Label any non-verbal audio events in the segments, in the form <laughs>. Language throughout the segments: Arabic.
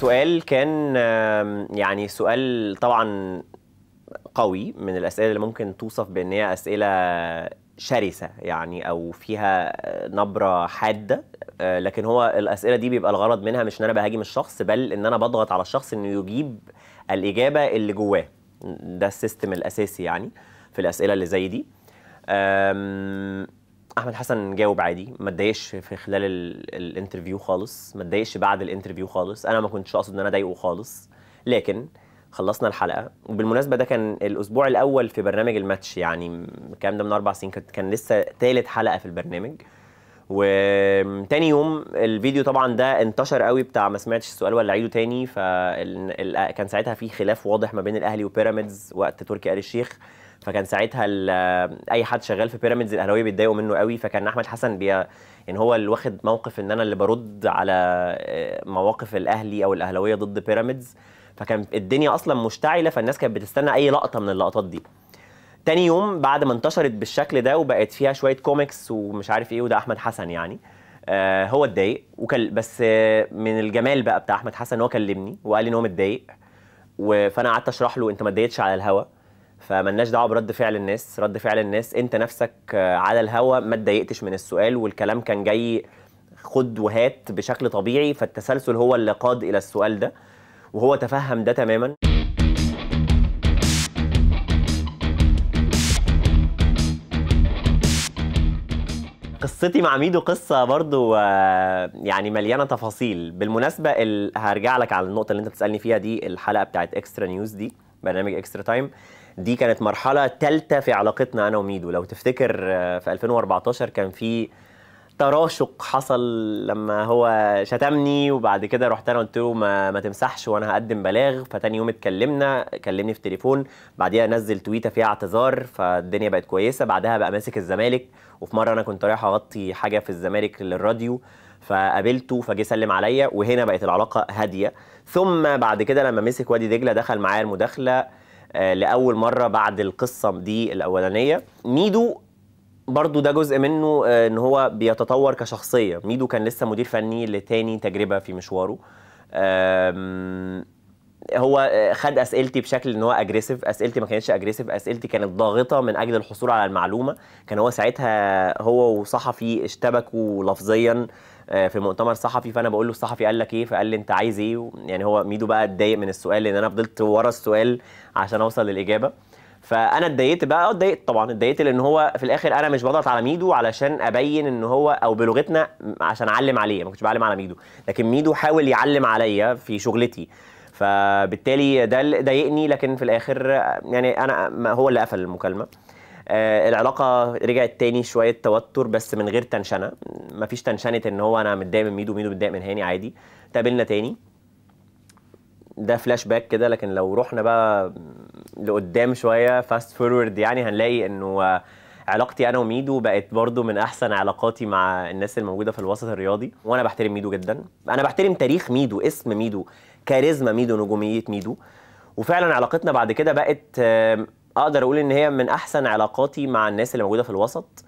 السؤال كان يعني سؤال طبعا قوي من الاسئله اللي ممكن توصف بان هي اسئله شرسه يعني او فيها نبره حاده آه، لكن هو الاسئله دي بيبقى الغرض منها مش ان انا بهاجم الشخص بل ان انا بضغط على الشخص انه يجيب الاجابه اللي جواه ده السيستم الاساسي يعني في الاسئله اللي زي دي احمد حسن جاوب عادي ما اتضايقش في خلال الانترفيو خالص ما اتضايقش بعد الانترفيو خالص انا ما كنتش اقصد ان انا اضايقه خالص لكن خلصنا الحلقه وبالمناسبه ده كان الاسبوع الاول في برنامج الماتش يعني الكلام ده من اربع سنين كان لسه ثالث حلقه في البرنامج وتاني يوم الفيديو طبعا ده انتشر قوي بتاع ما سمعتش السؤال ولا عيده تاني فكان ساعتها في خلاف واضح ما بين الاهلي وبيراميدز وقت تركي آل الشيخ فكان ساعتها اي حد شغال في بيراميدز الاهلاويه بيتضايقوا منه قوي فكان احمد حسن بي يعني هو اللي واخد موقف ان انا اللي برد على آه، مواقف الاهلي او الاهلاويه ضد بيراميدز فكان الدنيا اصلا مشتعله فالناس كانت بتستنى اي لقطه من اللقطات دي تاني يوم بعد ما انتشرت بالشكل ده وبقت فيها شويه كوميكس ومش عارف ايه وده احمد حسن يعني آه هو اتضايق وكل بس آه، من الجمال بقى بتاع احمد حسن هو كلمني وقال لي ان هو متضايق فانا قعدت اشرح له انت ما اتضايقتش على الهوا فمالناش دعوه برد فعل الناس رد فعل الناس انت نفسك آه، على الهوا ما اتضايقتش من السؤال والكلام كان جاي خد وهات بشكل طبيعي فالتسلسل هو اللي قاد الى السؤال ده وهو تفهم ده تماما قصتي مع ميدو قصة برضو آه، يعني مليانة تفاصيل بالمناسبة هرجع لك على النقطة اللي انت بتسألني فيها دي الحلقة بتاعت اكسترا نيوز دي برنامج اكسترا تايم دي كانت مرحله ثالثه في علاقتنا انا وميدو لو تفتكر آه، في 2014 كان في تراشق حصل لما هو شتمني وبعد كده رحت انا قلت له ما, ما تمسحش وانا هقدم بلاغ فتاني يوم اتكلمنا كلمني في تليفون بعديها نزل تويته فيها اعتذار فالدنيا بقت كويسه بعدها بقى ماسك الزمالك وفي مره انا كنت رايح اغطي حاجه في الزمالك للراديو فقابلته فجه سلم عليا وهنا بقت العلاقه هاديه ثم بعد كده لما مسك وادي دجله دخل معايا المداخله آه، لاول مره بعد القصه دي الاولانيه ميدو برضو ده جزء منه آه، ان هو بيتطور كشخصيه ميدو كان لسه مدير فني لتاني تجربه في مشواره هو آه، خد اسئلتي بشكل ان هو اجريسيف اسئلتي ما كانتش اجريسيف اسئلتي كانت ضاغطه من اجل الحصول على المعلومه كان هو ساعتها هو وصحفي اشتبكوا لفظيا آه، في مؤتمر صحفي فانا بقول له الصحفي قال لك ايه فقال لي انت عايز ايه يعني هو ميدو بقى اتضايق من السؤال لان انا فضلت ورا السؤال عشان اوصل للاجابه فانا اتضايقت بقى آه، اتضايقت طبعا اتضايقت لان هو في الاخر انا مش بضغط على ميدو علشان ابين ان هو او بلغتنا عشان اعلم عليه ما كنتش بعلم على ميدو لكن ميدو حاول يعلم عليا في شغلتي فبالتالي ده ضايقني لكن في الاخر يعني انا هو اللي قفل المكالمه آه العلاقه رجعت تاني شويه توتر بس من غير تنشنه مفيش تنشنه ان هو انا متضايق من ميدو ميدو متضايق من هاني عادي تقابلنا تاني ده فلاش باك كده لكن لو رحنا بقى لقدام شويه فاست فورورد يعني هنلاقي انه علاقتي انا وميدو بقت برضو من احسن علاقاتي مع الناس الموجوده في الوسط الرياضي وانا بحترم ميدو جدا انا بحترم تاريخ ميدو اسم ميدو كاريزما ميدو نجوميه ميدو وفعلا علاقتنا بعد كده بقت اقدر اقول ان هي من احسن علاقاتي مع الناس اللي موجوده في الوسط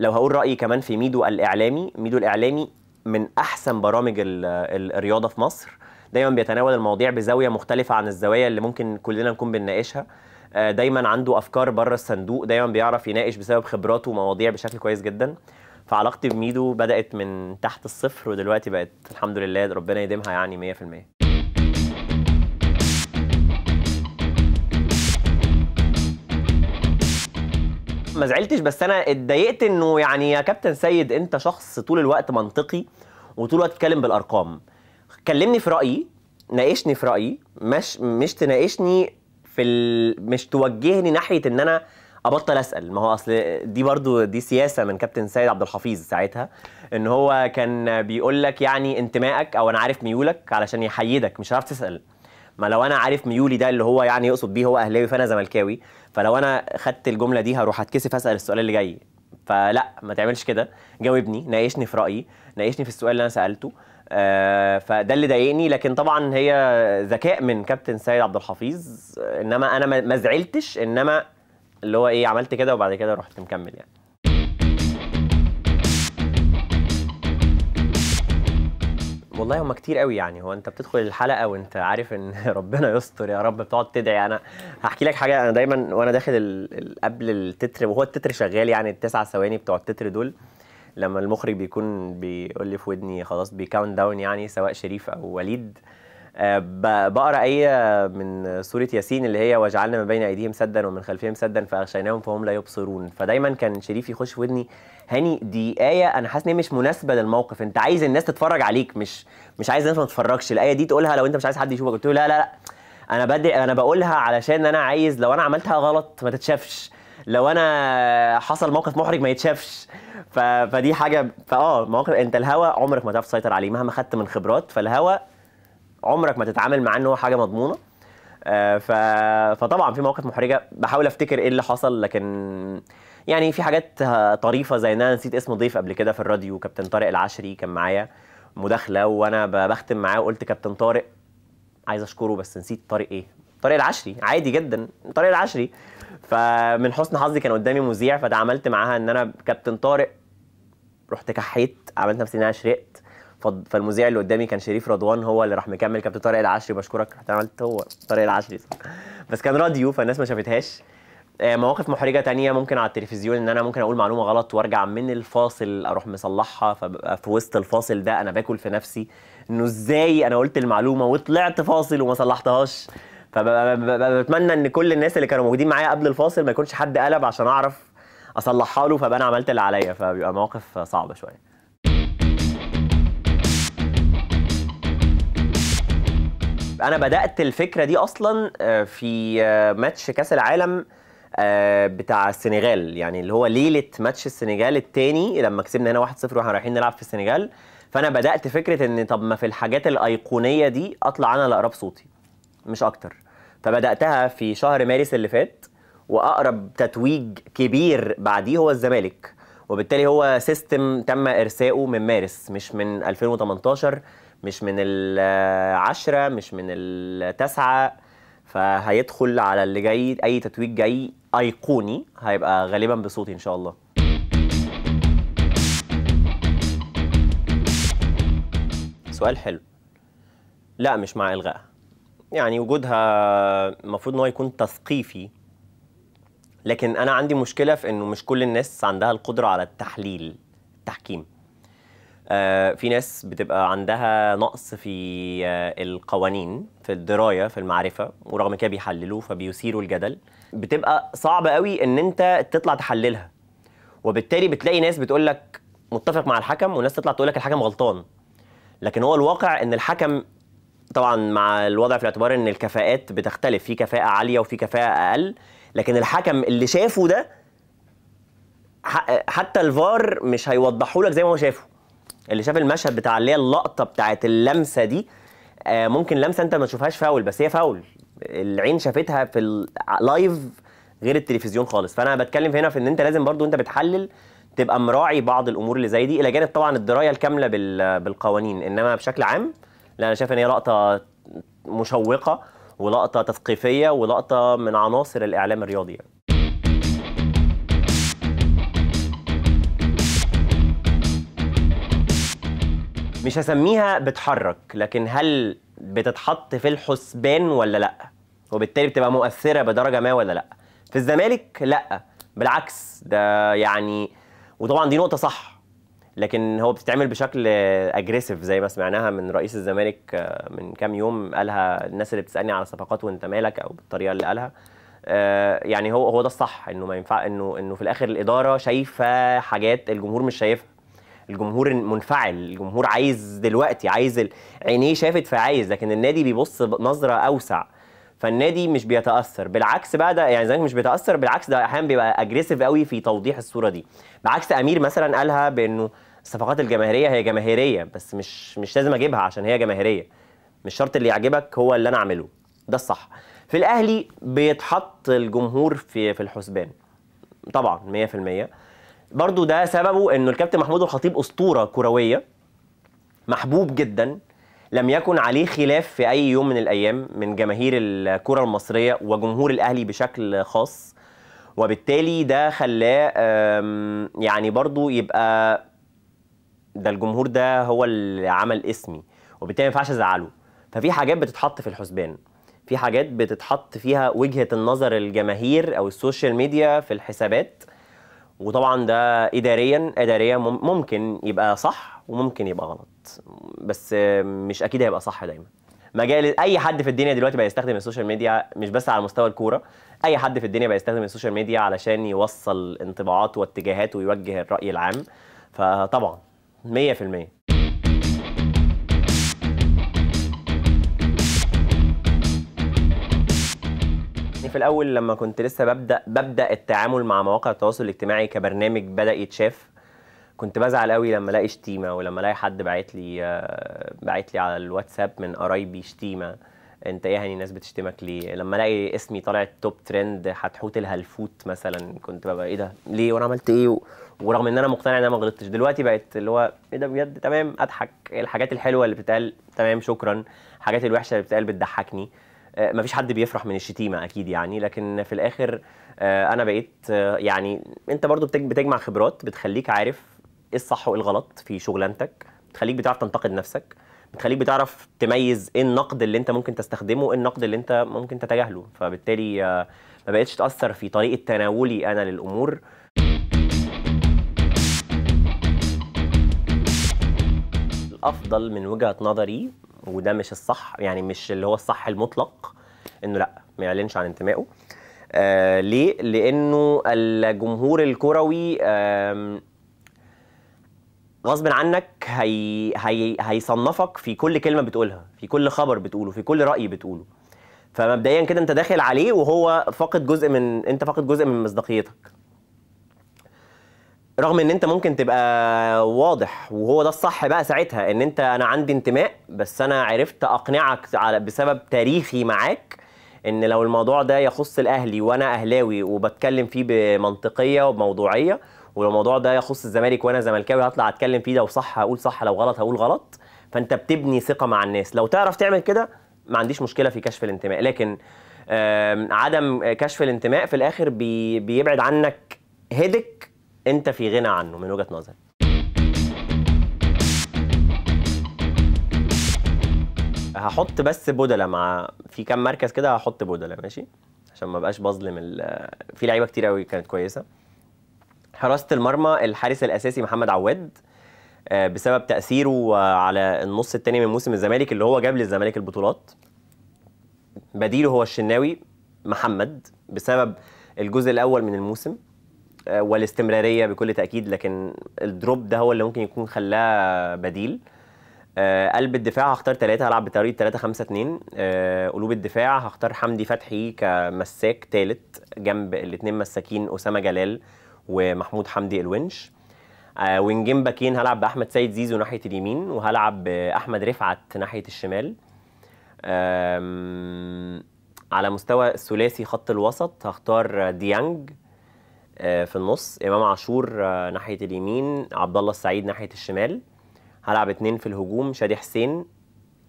لو هقول رايي كمان في ميدو الاعلامي ميدو الاعلامي من احسن برامج الرياضه في مصر دايما بيتناول المواضيع بزاويه مختلفه عن الزوايا اللي ممكن كلنا نكون بنناقشها آه، دايما عنده افكار بره الصندوق دايما بيعرف يناقش بسبب خبراته مواضيع بشكل كويس جدا فعلاقتي بميدو بدات من تحت الصفر ودلوقتي بقت الحمد لله ربنا يديمها يعني 100% ما زعلتش بس انا اتضايقت انه يعني يا كابتن سيد انت شخص طول الوقت منطقي وطول الوقت تتكلم بالارقام كلمني في رايي ناقشني في رايي مش مش تناقشني في ال... مش توجهني ناحيه ان انا ابطل اسال ما هو اصل دي برضو دي سياسه من كابتن سيد عبد الحفيظ ساعتها ان هو كان بيقول لك يعني انتمائك او انا عارف ميولك علشان يحيدك مش عارف تسال ما لو انا عارف ميولي ده اللي هو يعني يقصد بيه هو اهلاوي فانا زملكاوي فلو انا خدت الجمله دي هروح اتكسف اسال السؤال اللي جاي فلا ما تعملش كده جاوبني ناقشني في رايي ناقشني في السؤال اللي انا سالته آه فده اللي ضايقني لكن طبعا هي ذكاء من كابتن سيد عبد الحفيظ انما انا ما زعلتش انما اللي هو ايه عملت كده وبعد كده رحت مكمل يعني والله هم كتير قوي يعني هو انت بتدخل الحلقه وانت عارف ان <laughs> ربنا يستر يا رب بتقعد تدعي انا هحكي لك حاجه انا دايما وانا داخل قبل التتر وهو التتر شغال يعني التسع ثواني بتوع التتر دول لما المخرج بيكون بيقول لي في ودني خلاص بيكاونت داون يعني سواء شريف او وليد آه، بقرا ايه من سوره ياسين اللي هي وجعلنا ما بين ايديهم سدا ومن خلفهم سدا فاغشيناهم فهم لا يبصرون فدايما كان شريف يخش في ودني هاني دي ايه انا حاسس ان مش مناسبه للموقف انت عايز الناس تتفرج عليك مش مش عايز الناس ما تتفرجش الايه دي تقولها لو انت مش عايز حد يشوفك قلت له لا لا لا انا بدي انا بقولها علشان انا عايز لو انا عملتها غلط ما تتشافش لو انا حصل موقف محرج ما يتشافش ف... فدي حاجه فاه مواقف انت الهوا عمرك ما تعرف تسيطر عليه مهما خدت من خبرات فالهوا عمرك ما تتعامل معاه ان هو حاجه مضمونه آه، ف... فطبعا في مواقف محرجه بحاول افتكر ايه اللي حصل لكن يعني في حاجات طريفه زي ان انا نسيت اسم ضيف قبل كده في الراديو كابتن طارق العشري كان معايا مداخله وانا بختم معاه وقلت كابتن طارق عايز اشكره بس نسيت طارق ايه طارق العشري عادي جدا طارق العشري فمن حسن حظي كان قدامي مذيع فتعاملت معاها ان انا كابتن طارق رحت كحيت عملت نفسي ان انا شرقت فالمذيع اللي قدامي كان شريف رضوان هو اللي راح مكمل كابتن طارق العشري بشكرك رحت عملت هو طارق العشري بس كان راديو فالناس ما شافتهاش آه، مواقف محرجه تانية ممكن على التلفزيون ان انا ممكن اقول معلومه غلط وارجع من الفاصل اروح مصلحها فببقى في وسط الفاصل ده انا باكل في نفسي انه ازاي انا قلت المعلومه وطلعت فاصل وما صلحتهاش فبتمنى ان كل الناس اللي كانوا موجودين معايا قبل الفاصل ما يكونش حد قلب عشان اعرف اصلحها له فبقى انا عملت اللي عليا فبيبقى مواقف صعبه شويه انا بدات الفكره دي اصلا آه، في آه، ماتش كاس العالم آه، بتاع السنغال يعني اللي هو ليله ماتش السنغال الثاني لما كسبنا هنا 1-0 واحنا رايحين نلعب في السنغال فانا بدات فكره ان طب ما في الحاجات الايقونيه دي اطلع انا لاقرب صوتي مش اكتر فبداتها في شهر مارس اللي فات واقرب تتويج كبير بعديه هو الزمالك وبالتالي هو سيستم تم ارسائه من مارس مش من 2018 مش من العشرة مش من التسعة فهيدخل على اللي جاي اي تتويج جاي ايقوني هيبقى غالبا بصوتي ان شاء الله سؤال حلو لا مش مع إلغاء يعني وجودها المفروض ان هو يكون تثقيفي لكن انا عندي مشكله في انه مش كل الناس عندها القدره على التحليل التحكيم آه، في ناس بتبقى عندها نقص في آه، القوانين في الدرايه في المعرفه ورغم كده بيحللوا فبيثيروا الجدل بتبقى صعب قوي ان انت تطلع تحللها وبالتالي بتلاقي ناس بتقول لك متفق مع الحكم وناس تطلع تقول لك الحكم غلطان لكن هو الواقع ان الحكم طبعا مع الوضع في الاعتبار ان الكفاءات بتختلف في كفاءه عاليه وفي كفاءه اقل لكن الحكم اللي شافه ده حتى الفار مش هيوضحه لك زي ما هو شافه اللي شاف المشهد بتاع اللي هي اللقطه بتاعت اللمسه دي آه ممكن لمسه انت ما تشوفهاش فاول بس هي فاول العين شافتها في اللايف غير التلفزيون خالص فانا بتكلم هنا في ان انت لازم برضو انت بتحلل تبقى مراعي بعض الامور اللي زي دي الى جانب طبعا الدرايه الكامله بالقوانين انما بشكل عام لا انا شايف ان هي لقطه مشوقه ولقطه تثقيفيه ولقطه من عناصر الاعلام الرياضي يعني. مش هسميها بتحرك لكن هل بتتحط في الحسبان ولا لا وبالتالي بتبقى مؤثره بدرجه ما ولا لا في الزمالك لا بالعكس ده يعني وطبعا دي نقطه صح لكن هو بتتعمل بشكل اجريسيف زي ما سمعناها من رئيس الزمالك آه، من كام يوم قالها الناس اللي بتسالني على صفقات وانت مالك او بالطريقه اللي قالها آه، يعني هو هو ده الصح انه ما ينفع انه انه في الاخر الاداره شايفه حاجات الجمهور مش شايفها الجمهور منفعل الجمهور عايز دلوقتي عايز عينيه شافت فعايز لكن النادي بيبص نظره اوسع فالنادي مش بيتاثر بالعكس بقى ده يعني الزمالك مش بيتاثر بالعكس ده احيانا بيبقى اجريسيف قوي في توضيح الصوره دي بعكس امير مثلا قالها بانه الصفقات الجماهيريه هي جماهيريه بس مش مش لازم اجيبها عشان هي جماهيريه مش شرط اللي يعجبك هو اللي انا اعمله ده الصح في الاهلي بيتحط الجمهور في في الحسبان طبعا 100% برضو ده سببه انه الكابتن محمود الخطيب اسطوره كرويه محبوب جدا لم يكن عليه خلاف في اي يوم من الايام من جماهير الكره المصريه وجمهور الاهلي بشكل خاص وبالتالي ده خلاه يعني برضو يبقى ده الجمهور ده هو اللي عمل اسمي وبالتالي ما ينفعش ازعله ففي حاجات بتتحط في الحسبان في حاجات بتتحط فيها وجهه النظر الجماهير او السوشيال ميديا في الحسابات وطبعا ده اداريا اداريا ممكن يبقى صح وممكن يبقى غلط بس مش اكيد هيبقى صح دايما مجال اي حد في الدنيا دلوقتي بقى يستخدم السوشيال ميديا مش بس على مستوى الكوره اي حد في الدنيا بقى يستخدم السوشيال ميديا علشان يوصل انطباعاته واتجاهاته ويوجه الراي العام فطبعا 100% في الاول لما كنت لسه ببدا ببدا التعامل مع مواقع التواصل الاجتماعي كبرنامج بدا يتشاف كنت بزعل قوي لما الاقي شتيمه ولما الاقي حد باعت لي آه، باعت لي على الواتساب من قرايبي شتيمه انت ايه يعني الناس بتشتمك ليه لما الاقي اسمي طالع التوب ترند حتحوت الهلفوت مثلا كنت ببقى ايه ده ليه وانا عملت ايه ورغم ان انا مقتنع ان انا ما غلطتش دلوقتي بقت اللي هو ايه ده بجد تمام اضحك الحاجات الحلوه اللي بتتقال تمام شكرا الحاجات الوحشه اللي بتتقال بتضحكني آه، ما فيش حد بيفرح من الشتيمه اكيد يعني لكن في الاخر آه، انا بقيت آه، يعني انت برضو بتجمع خبرات بتخليك عارف ايه الصح وايه الغلط في شغلانتك بتخليك بتعرف تنتقد نفسك بتخليك بتعرف تميز ايه النقد اللي انت ممكن تستخدمه ايه النقد اللي انت ممكن تتجاهله فبالتالي ما بقتش تاثر في طريقه تناولي انا للامور الافضل من وجهه نظري وده مش الصح يعني مش اللي هو الصح المطلق انه لا ما يعلنش عن انتمائه آه ليه؟ لانه الجمهور الكروي آه غصب عنك هي هي هيصنفك في كل كلمه بتقولها في كل خبر بتقوله في كل راي بتقوله فمبدئيا كده انت داخل عليه وهو فاقد جزء من انت فاقد جزء من مصداقيتك رغم ان انت ممكن تبقى واضح وهو ده الصح بقى ساعتها ان انت انا عندي انتماء بس انا عرفت اقنعك على بسبب تاريخي معاك ان لو الموضوع ده يخص الاهلي وانا اهلاوي وبتكلم فيه بمنطقيه وبموضوعيه ولو الموضوع ده يخص الزمالك وانا زملكاوي هطلع اتكلم فيه لو صح هقول صح لو غلط هقول غلط فانت بتبني ثقه مع الناس لو تعرف تعمل كده ما عنديش مشكله في كشف الانتماء لكن عدم كشف الانتماء في الاخر بيبعد عنك هيدك انت في غنى عنه من وجهه نظري هحط بس بودلة مع في كام مركز كده هحط بودلة ماشي عشان ما بقاش بظلم ال... في لعيبه كتير قوي كانت كويسه حراسه المرمى الحارس الاساسي محمد عواد آه، بسبب تاثيره على النص الثاني من موسم الزمالك اللي هو جاب للزمالك البطولات بديله هو الشناوي محمد بسبب الجزء الاول من الموسم آه، والاستمراريه بكل تاكيد لكن الدروب ده هو اللي ممكن يكون خلاه بديل آه، قلب الدفاع هختار ثلاثة هلعب بطريقة 3 5 2 قلوب الدفاع هختار حمدي فتحي كمساك ثالث جنب الاثنين مساكين أسامة جلال ومحمود حمدي الونش آه، وينجين باكين هلعب بأحمد سيد زيزو ناحية اليمين وهلعب بأحمد رفعت ناحية الشمال على مستوى الثلاثي خط الوسط هختار ديانج آه، في النص امام عاشور آه، ناحيه اليمين عبد الله السعيد ناحيه الشمال هلعب اتنين في الهجوم شادي حسين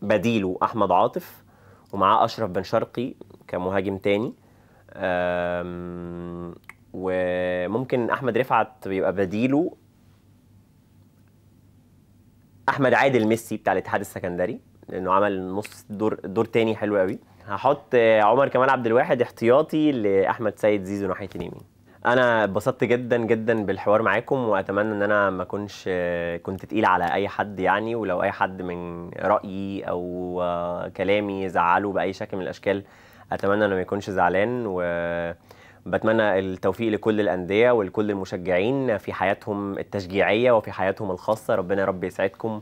بديله احمد عاطف ومعاه اشرف بن شرقي كمهاجم تاني وممكن احمد رفعت بيبقى بديله احمد عادل ميسي بتاع الاتحاد السكندري لانه عمل نص دور دور تاني حلو قوي هحط آه، عمر كمال عبد الواحد احتياطي لاحمد سيد زيزو ناحيه اليمين انا اتبسطت جدا جدا بالحوار معاكم واتمنى ان انا ما اكونش آه، كنت تقيل على اي حد يعني ولو اي حد من رايي او آه، كلامي زعله باي شكل من الاشكال اتمنى انه ما يكونش زعلان و بتمنى التوفيق لكل الانديه ولكل المشجعين في حياتهم التشجيعيه وفي حياتهم الخاصه ربنا يا رب يسعدكم